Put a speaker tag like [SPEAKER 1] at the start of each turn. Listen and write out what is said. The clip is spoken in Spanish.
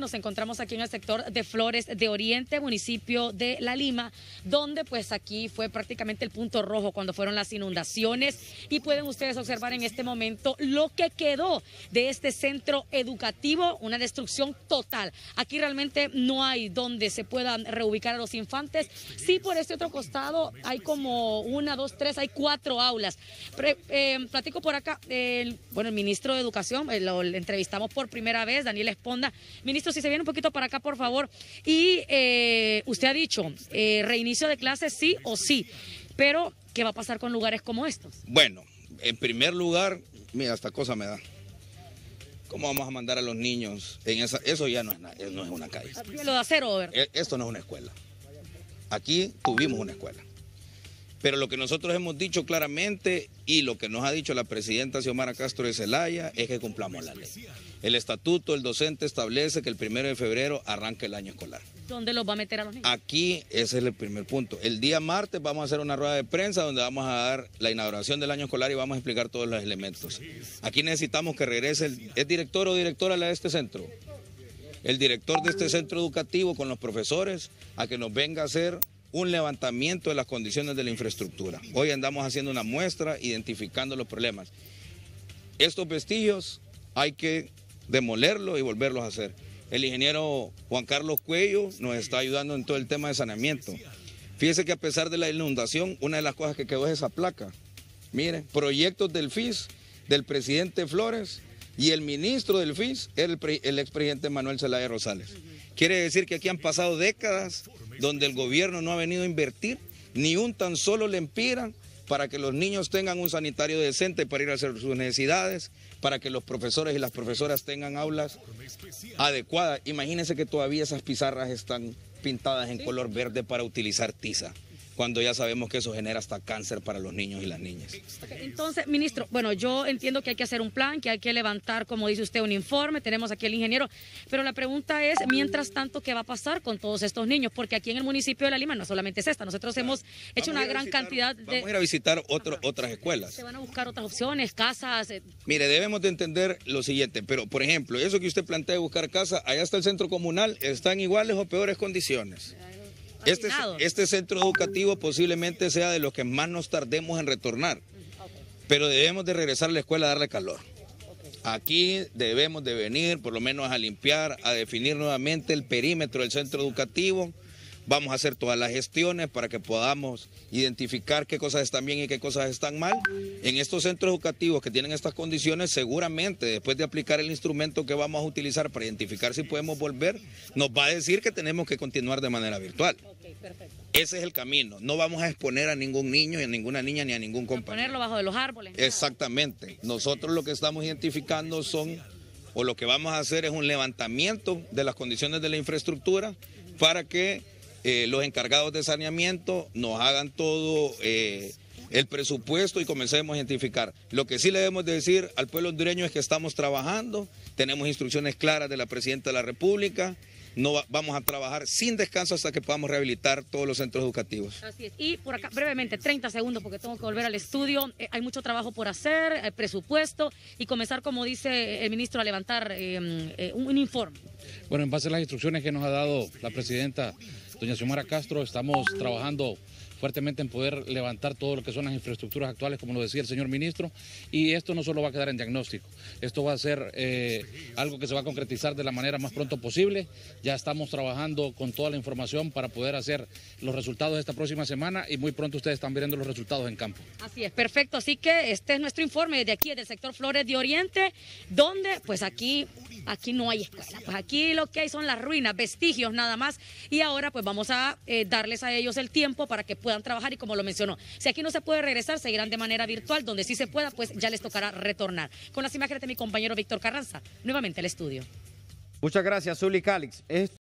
[SPEAKER 1] nos encontramos aquí en el sector de Flores de Oriente, municipio de La Lima, donde pues aquí fue prácticamente el punto rojo cuando fueron las inundaciones y pueden ustedes observar en este momento lo que quedó de este centro educativo, una destrucción total. Aquí realmente no hay donde se puedan reubicar a los infantes. Sí, por este otro costado hay como una, dos, tres, hay cuatro aulas. Eh, platico por acá, bueno, el ministro de Educación, eh, lo entrevistamos por primera vez, Daniel Esponda, Ministro, si se viene un poquito para acá, por favor. Y eh, usted ha dicho, eh, reinicio de clases sí o sí, pero ¿qué va a pasar con lugares como estos?
[SPEAKER 2] Bueno, en primer lugar, mira, esta cosa me da. ¿Cómo vamos a mandar a los niños en esa? Eso ya no es, no es una calle. Lo de acero, e, Esto no es una escuela. Aquí tuvimos una escuela. Pero lo que nosotros hemos dicho claramente y lo que nos ha dicho la presidenta Xiomara Castro de Celaya es que cumplamos la ley. El estatuto del docente establece que el primero de febrero arranca el año escolar.
[SPEAKER 1] ¿Dónde los va a meter a los niños?
[SPEAKER 2] Aquí ese es el primer punto. El día martes vamos a hacer una rueda de prensa donde vamos a dar la inauguración del año escolar y vamos a explicar todos los elementos. Aquí necesitamos que regrese, el, director o directora de este centro? El director de este centro educativo con los profesores a que nos venga a hacer un levantamiento de las condiciones de la infraestructura. Hoy andamos haciendo una muestra, identificando los problemas. Estos vestigios hay que demolerlos y volverlos a hacer. El ingeniero Juan Carlos Cuello nos está ayudando en todo el tema de saneamiento. Fíjese que a pesar de la inundación, una de las cosas que quedó es esa placa. Miren, proyectos del FIS, del presidente Flores y el ministro del FIS, el, el expresidente Manuel Zelaya Rosales. Quiere decir que aquí han pasado décadas donde el gobierno no ha venido a invertir ni un tan solo le empiran para que los niños tengan un sanitario decente para ir a hacer sus necesidades, para que los profesores y las profesoras tengan aulas adecuadas. Imagínense que todavía esas pizarras están pintadas en color verde para utilizar tiza cuando ya sabemos que eso genera hasta cáncer para los niños y las niñas.
[SPEAKER 1] Entonces, ministro, bueno, yo entiendo que hay que hacer un plan, que hay que levantar, como dice usted, un informe, tenemos aquí el ingeniero, pero la pregunta es, mientras tanto, ¿qué va a pasar con todos estos niños? Porque aquí en el municipio de La Lima no solamente es esta, nosotros hemos hecho una gran cantidad de... Vamos a ir a
[SPEAKER 2] visitar otro, otras escuelas.
[SPEAKER 1] Se van a buscar otras opciones, casas. Eh.
[SPEAKER 2] Mire, debemos de entender lo siguiente, pero por ejemplo, eso que usted plantea de buscar casa, allá está el centro comunal, están iguales o peores condiciones. Este, este, centro educativo posiblemente sea de los que más nos tardemos en retornar, pero debemos de regresar a la escuela a darle calor. Aquí debemos de venir por lo menos a limpiar, a definir nuevamente el perímetro del centro educativo Vamos a hacer todas las gestiones para que podamos identificar qué cosas están bien y qué cosas están mal. En estos centros educativos que tienen estas condiciones, seguramente después de aplicar el instrumento que vamos a utilizar para identificar si podemos volver, nos va a decir que tenemos que continuar de manera virtual. Ese es el camino. No vamos a exponer a ningún niño, y a ninguna niña, ni a ningún compañero.
[SPEAKER 1] Ponerlo bajo de los árboles.
[SPEAKER 2] Exactamente. Nosotros lo que estamos identificando son, o lo que vamos a hacer es un levantamiento de las condiciones de la infraestructura para que eh, los encargados de saneamiento nos hagan todo eh, el presupuesto y comencemos a identificar. Lo que sí le debemos decir al pueblo hondureño es que estamos trabajando, tenemos instrucciones claras de la Presidenta de la República, no vamos a trabajar sin descanso hasta que podamos rehabilitar todos los centros educativos.
[SPEAKER 1] Así es. Y por acá, brevemente, 30 segundos porque tengo que volver al estudio. Eh, hay mucho trabajo por hacer, hay presupuesto y comenzar, como dice el ministro, a levantar un informe.
[SPEAKER 2] Bueno, en base a las instrucciones que nos ha dado la presidenta doña Xiomara Castro, estamos trabajando fuertemente en poder levantar todo lo que son las infraestructuras actuales, como lo decía el señor ministro, y esto no solo va a quedar en diagnóstico, esto va a ser eh, algo que se va a concretizar de la manera más pronto posible, ya estamos trabajando con toda la información para poder hacer los resultados esta próxima semana y muy pronto ustedes están viendo los resultados en campo.
[SPEAKER 1] Así es, perfecto, así que este es nuestro informe de aquí, del sector Flores de Oriente, donde pues aquí, aquí no hay escuela, pues aquí lo que hay son las ruinas, vestigios nada más, y ahora pues vamos a eh, darles a ellos el tiempo para que puedan trabajar y como lo mencionó, si aquí no se puede regresar, seguirán de manera virtual, donde sí se pueda, pues ya les tocará retornar. Con las imágenes de mi compañero Víctor Carranza, nuevamente al estudio.
[SPEAKER 2] Muchas gracias, Zuli Calix.